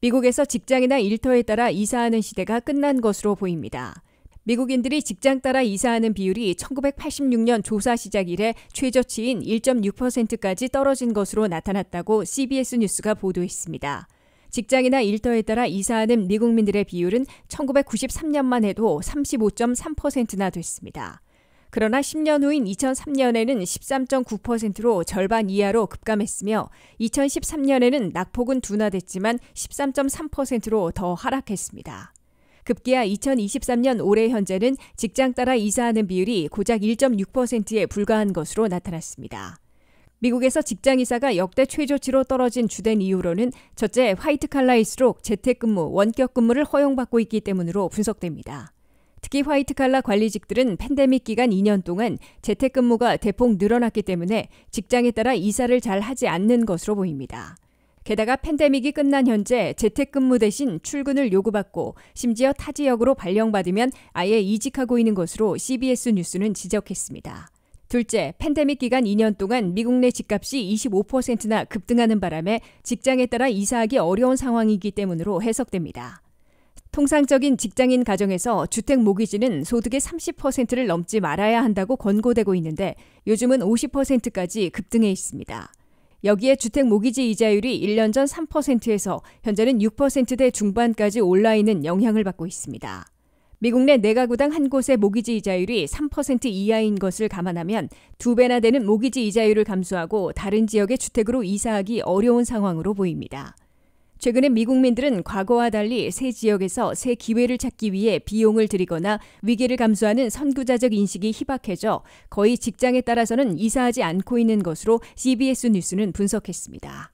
미국에서 직장이나 일터에 따라 이사하는 시대가 끝난 것으로 보입니다. 미국인들이 직장 따라 이사하는 비율이 1986년 조사 시작 이래 최저치인 1.6%까지 떨어진 것으로 나타났다고 CBS 뉴스가 보도했습니다. 직장이나 일터에 따라 이사하는 미국민들의 비율은 1993년만 해도 35.3%나 됐습니다. 그러나 10년 후인 2003년에는 13.9%로 절반 이하로 급감했으며 2013년에는 낙폭은 둔화됐지만 13.3%로 더 하락했습니다. 급기야 2023년 올해 현재는 직장 따라 이사하는 비율이 고작 1.6%에 불과한 것으로 나타났습니다. 미국에서 직장 이사가 역대 최저치로 떨어진 주된 이유로는 첫째 화이트 칼라일수록 재택근무, 원격 근무를 허용받고 있기 때문으로 분석됩니다. 특히 화이트 칼라 관리직들은 팬데믹 기간 2년 동안 재택근무가 대폭 늘어났기 때문에 직장에 따라 이사를 잘 하지 않는 것으로 보입니다. 게다가 팬데믹이 끝난 현재 재택근무 대신 출근을 요구받고 심지어 타 지역으로 발령받으면 아예 이직하고 있는 것으로 CBS 뉴스는 지적했습니다. 둘째, 팬데믹 기간 2년 동안 미국 내 집값이 25%나 급등하는 바람에 직장에 따라 이사하기 어려운 상황이기 때문으로 해석됩니다. 통상적인 직장인 가정에서 주택 모기지는 소득의 30%를 넘지 말아야 한다고 권고되고 있는데 요즘은 50%까지 급등해 있습니다. 여기에 주택 모기지 이자율이 1년 전 3%에서 현재는 6%대 중반까지 올라 있는 영향을 받고 있습니다. 미국 내 내가구당 한 곳의 모기지 이자율이 3% 이하인 것을 감안하면 두 배나 되는 모기지 이자율을 감수하고 다른 지역의 주택으로 이사하기 어려운 상황으로 보입니다. 최근에 미국민들은 과거와 달리 새 지역에서 새 기회를 찾기 위해 비용을 들이거나 위기를 감수하는 선구자적 인식이 희박해져 거의 직장에 따라서는 이사하지 않고 있는 것으로 CBS 뉴스는 분석했습니다.